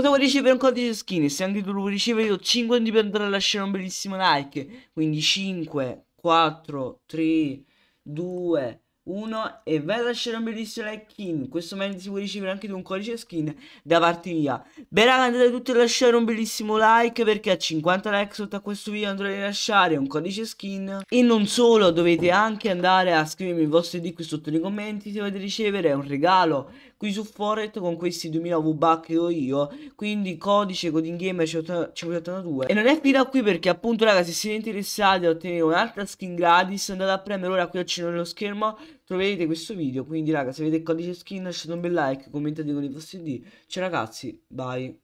Cosa vuoi ricevere un codice skin? Se anche tu lo vuoi ricevere, io 5 dipende da lasciare un bellissimo like. Quindi 5, 4, 3, 2, 1 e vai a lasciare un bellissimo like in questo momento si può ricevere anche tu un codice skin da parte mia beh raga andate tutti a lasciare un bellissimo like perché a 50 like sotto a questo video andrò a rilasciare un codice skin e non solo dovete anche andare a scrivermi il vostro ID qui sotto nei commenti se volete ricevere un regalo qui su Forret con questi 2000 V-Buck che ho io quindi codice codingamer 582 e non è finita qui perché appunto raga se siete interessati a ottenere un'altra skin gratis andate a premere ora qui al cino dello schermo troverete questo video. Quindi raga, se avete il codice skin lasciate un bel like, commentate con i vostri D. Ciao ragazzi, bye.